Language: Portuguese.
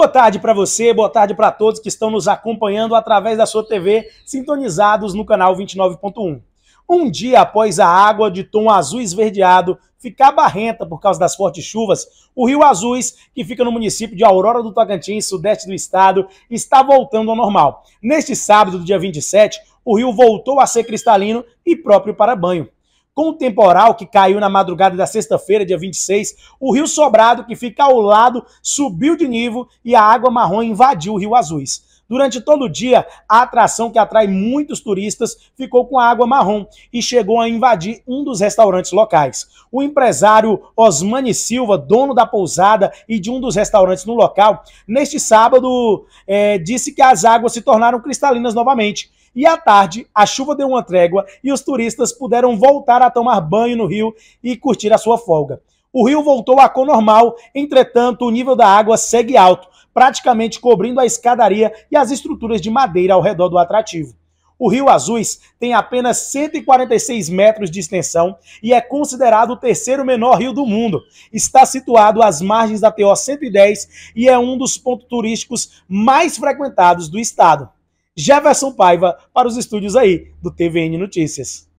Boa tarde para você, boa tarde para todos que estão nos acompanhando através da sua TV, sintonizados no canal 29.1. Um dia após a água de tom azul esverdeado ficar barrenta por causa das fortes chuvas, o Rio Azuis, que fica no município de Aurora do Tocantins, sudeste do estado, está voltando ao normal. Neste sábado, dia 27, o rio voltou a ser cristalino e próprio para banho. Com o temporal que caiu na madrugada da sexta-feira, dia 26, o rio Sobrado, que fica ao lado, subiu de nível e a água marrom invadiu o Rio Azuis. Durante todo o dia, a atração que atrai muitos turistas ficou com água marrom e chegou a invadir um dos restaurantes locais. O empresário Osmani Silva, dono da pousada e de um dos restaurantes no local, neste sábado é, disse que as águas se tornaram cristalinas novamente. E à tarde, a chuva deu uma trégua e os turistas puderam voltar a tomar banho no rio e curtir a sua folga. O rio voltou a cor normal, entretanto, o nível da água segue alto, praticamente cobrindo a escadaria e as estruturas de madeira ao redor do atrativo. O Rio Azuis tem apenas 146 metros de extensão e é considerado o terceiro menor rio do mundo. Está situado às margens da TO 110 e é um dos pontos turísticos mais frequentados do estado. Jefferson Paiva para os estúdios aí do TVN Notícias.